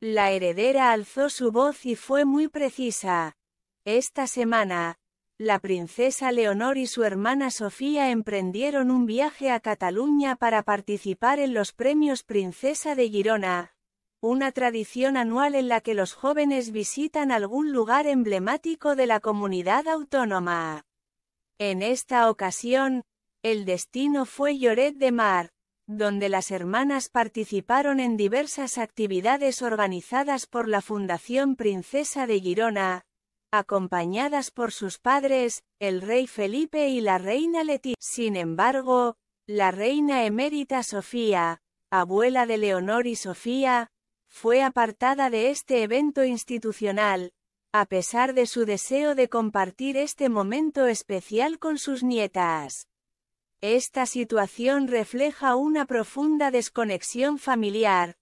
La heredera alzó su voz y fue muy precisa. Esta semana, la princesa Leonor y su hermana Sofía emprendieron un viaje a Cataluña para participar en los premios Princesa de Girona, una tradición anual en la que los jóvenes visitan algún lugar emblemático de la comunidad autónoma. En esta ocasión, el destino fue Lloret de Mar, donde las hermanas participaron en diversas actividades organizadas por la Fundación Princesa de Girona, acompañadas por sus padres, el rey Felipe y la reina Leti. Sin embargo, la reina emérita Sofía, abuela de Leonor y Sofía, fue apartada de este evento institucional, a pesar de su deseo de compartir este momento especial con sus nietas. Esta situación refleja una profunda desconexión familiar,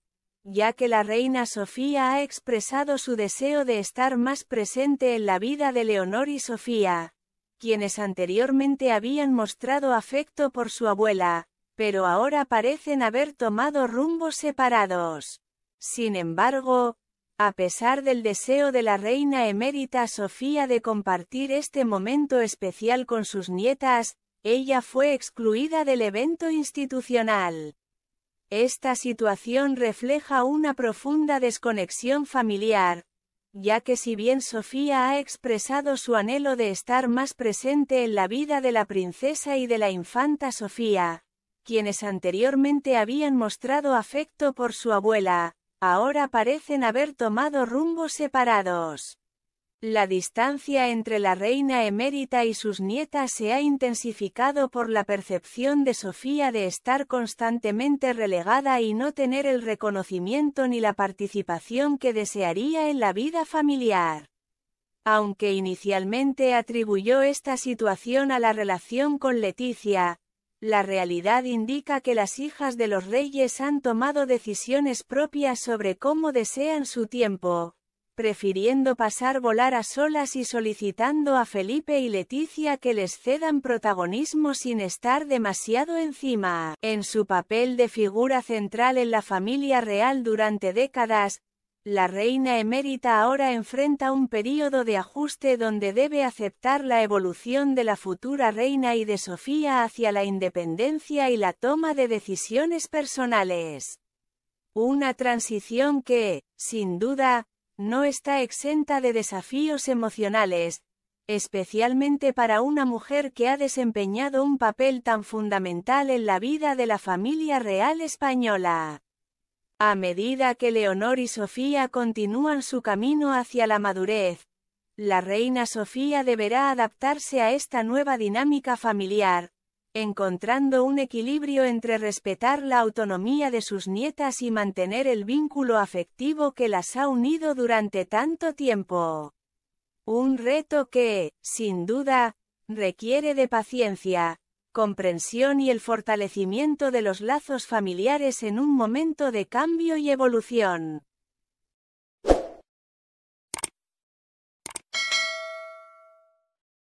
ya que la reina Sofía ha expresado su deseo de estar más presente en la vida de Leonor y Sofía, quienes anteriormente habían mostrado afecto por su abuela, pero ahora parecen haber tomado rumbos separados. Sin embargo, a pesar del deseo de la reina emérita Sofía de compartir este momento especial con sus nietas, ella fue excluida del evento institucional. Esta situación refleja una profunda desconexión familiar, ya que si bien Sofía ha expresado su anhelo de estar más presente en la vida de la princesa y de la infanta Sofía, quienes anteriormente habían mostrado afecto por su abuela, ahora parecen haber tomado rumbos separados. La distancia entre la reina emérita y sus nietas se ha intensificado por la percepción de Sofía de estar constantemente relegada y no tener el reconocimiento ni la participación que desearía en la vida familiar. Aunque inicialmente atribuyó esta situación a la relación con Leticia, la realidad indica que las hijas de los reyes han tomado decisiones propias sobre cómo desean su tiempo, prefiriendo pasar volar a solas y solicitando a Felipe y Leticia que les cedan protagonismo sin estar demasiado encima. En su papel de figura central en la familia real durante décadas, la reina emérita ahora enfrenta un período de ajuste donde debe aceptar la evolución de la futura reina y de Sofía hacia la independencia y la toma de decisiones personales. Una transición que, sin duda, no está exenta de desafíos emocionales, especialmente para una mujer que ha desempeñado un papel tan fundamental en la vida de la familia real española. A medida que Leonor y Sofía continúan su camino hacia la madurez, la reina Sofía deberá adaptarse a esta nueva dinámica familiar, encontrando un equilibrio entre respetar la autonomía de sus nietas y mantener el vínculo afectivo que las ha unido durante tanto tiempo. Un reto que, sin duda, requiere de paciencia, comprensión y el fortalecimiento de los lazos familiares en un momento de cambio y evolución.